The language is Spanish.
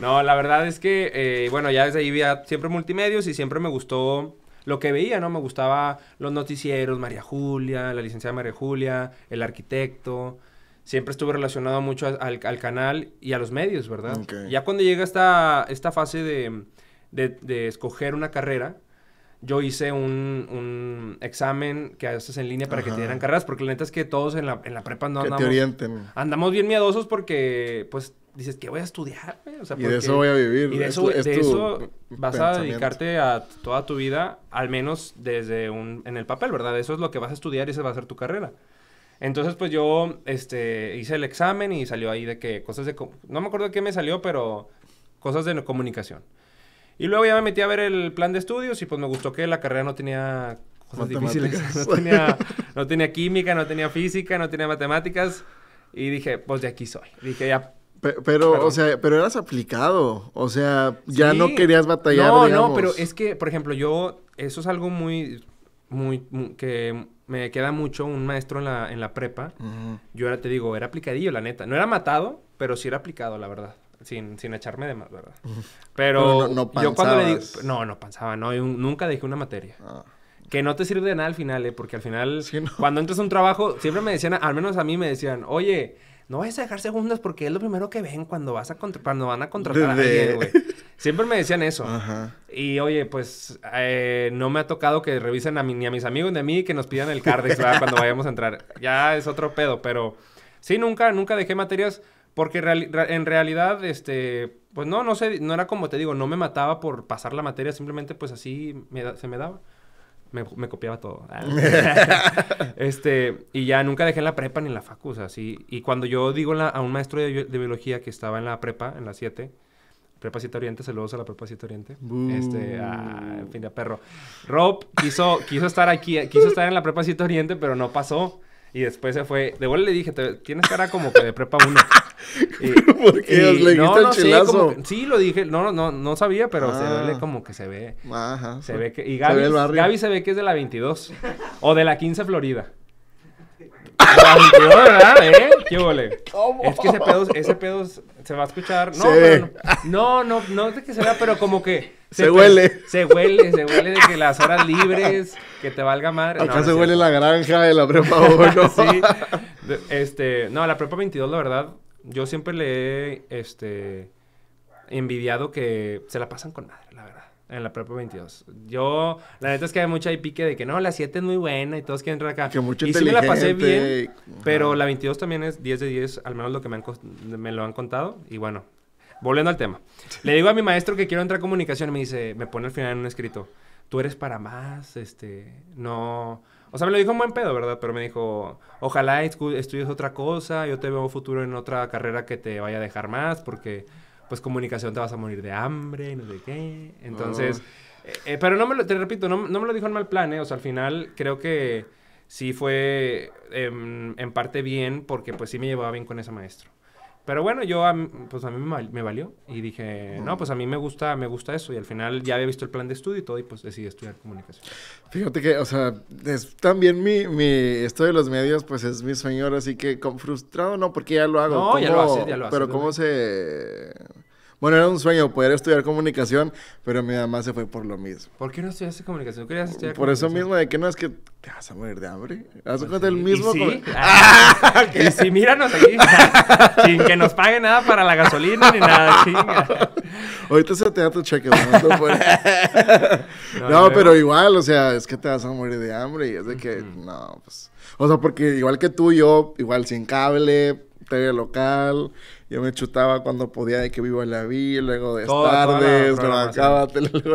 No, la verdad es que, eh, bueno, ya desde ahí vi siempre multimedios y siempre me gustó lo que veía, ¿no? Me gustaba los noticieros, María Julia, la licenciada María Julia, el arquitecto. Siempre estuve relacionado mucho al, canal y a los medios, ¿verdad? Ya cuando llega esta, esta fase de, escoger una carrera, yo hice un, examen que haces en línea para que te dieran carreras, porque la neta es que todos en la, en la prepa no Andamos bien miedosos porque, pues, dices, ¿qué voy a estudiar? O sea, y de eso voy a vivir. Y de eso, eso vas a dedicarte a toda tu vida, al menos desde un, en el papel, ¿verdad? Eso es lo que vas a estudiar y esa va a ser tu carrera. Entonces, pues yo este, hice el examen y salió ahí de que cosas de... No me acuerdo de qué me salió, pero cosas de comunicación. Y luego ya me metí a ver el plan de estudios y pues me gustó que la carrera no tenía cosas difíciles. No tenía, no tenía química, no tenía física, no tenía matemáticas. Y dije, pues de aquí soy. Dije, ya pero, o sea, pero eras aplicado. O sea, ya no querías batallar. No, digamos. no, pero es que, por ejemplo, yo, eso es algo muy, muy, que me queda mucho un maestro en la, en la prepa. Yo ahora te digo, era aplicadillo, la neta. No era matado, pero sí era aplicado, la verdad. Sin, sin echarme de más, ¿verdad? Pero no, no, no yo cuando no, no pensaba, no, nunca dejé una materia. Ah. Que no te sirve de nada al final, ¿eh? Porque al final, cuando entras a un trabajo, siempre me decían, al menos a mí me decían, oye, no vayas a dejar segundas porque es lo primero que ven cuando vas a cuando van a contratar a alguien, güey. Siempre me decían eso. Y oye, pues eh, no me ha tocado que revisen a mí ni a mis amigos ni a mí que nos pidan el card cuando vayamos a entrar. Ya es otro pedo, pero sí, nunca, nunca dejé materias porque en realidad, este, pues no, no sé, no era como te digo, no me mataba por pasar la materia, simplemente pues así se me daba me, copiaba todo. este, y ya nunca dejé la prepa ni la facu, o sea, sí. Y cuando yo digo a un maestro de, biología que estaba en la prepa, en la 7, Prepa 7 Oriente, saludos a la Prepa 7 Oriente. Este, ah, fin de perro. Rob quiso, quiso estar aquí, quiso estar en la Prepa 7 Oriente, pero no pasó. Y después se fue. De vuelta le dije, tienes cara como que de Prepa 1. Porque ¿Le sí, lo dije. No, no, no sabía, pero se ve ah. como que se ve. Ajá. Se ve que... Y Gaby se, se ve que es de la 22. o de la 15 Florida. ¿verdad? ¿Eh? ¿Qué vole? Es que ese pedo, ese pedo se va a escuchar. No, no, no, no, es de que se vea, pero como que. Se, huele. Se huele, se huele de que las horas libres, que te valga madre. Acá se huele la granja de la prepa 1. sí. Este, no, la prepa 22, la verdad, yo siempre le he este, envidiado que se la pasan con madre, la verdad. En la propia 22. Yo, la neta es que hay mucha y pique de que no, la 7 es muy buena y todos quieren entrar acá. Que mucho y sí la pasé bien, pero la 22 también es 10 de 10, al menos lo que me, han, me lo han contado. Y bueno, volviendo al tema. Le digo a mi maestro que quiero entrar a comunicación y me dice, me pone al final en un escrito, tú eres para más, este, no, o sea, me lo dijo un buen pedo, ¿verdad? Pero me dijo, ojalá estudies otra cosa, yo te veo futuro en otra carrera que te vaya a dejar más, porque pues comunicación te vas a morir de hambre, no sé qué. Entonces, ah. eh, eh, pero no me lo, te repito, no, me lo dijo en mal plan, ¿eh? O sea, al final creo que sí fue em, en parte bien, porque pues sí me llevaba bien con ese maestro. Pero bueno, yo, pues a mí me, valió y dije, no, pues a mí me gusta, me gusta eso. Y al final ya había visto el plan de estudio y todo y pues decidí estudiar comunicación. Fíjate que, o sea, también mi, mi estudio de los medios, pues es mi sueño, así que con frustrado no, porque ya lo hago. No, ya lo haces, ya lo haces. Pero ¿cómo se, bueno, era un sueño poder estudiar comunicación, pero mi mamá se fue por lo mismo. ¿Por qué no estudiaste comunicación? ¿Querías estudiar Por eso mismo, de que no es que te vas a morir de hambre. Haz pues cuenta el mismo. ¿Y sí? Ah, ah, ¿Y sí, míranos aquí. Sin que nos pague nada para la gasolina ni nada, así. Ahorita se te da tu cheque, ¿no? pero igual, o sea, es que te vas a morir de hambre y es de que, no, pues. O sea, porque igual que tú, yo, igual sin cable, TV local. Yo me chutaba cuando podía de que vivo en la vida luego de tardes, tardes, trabajaba, luego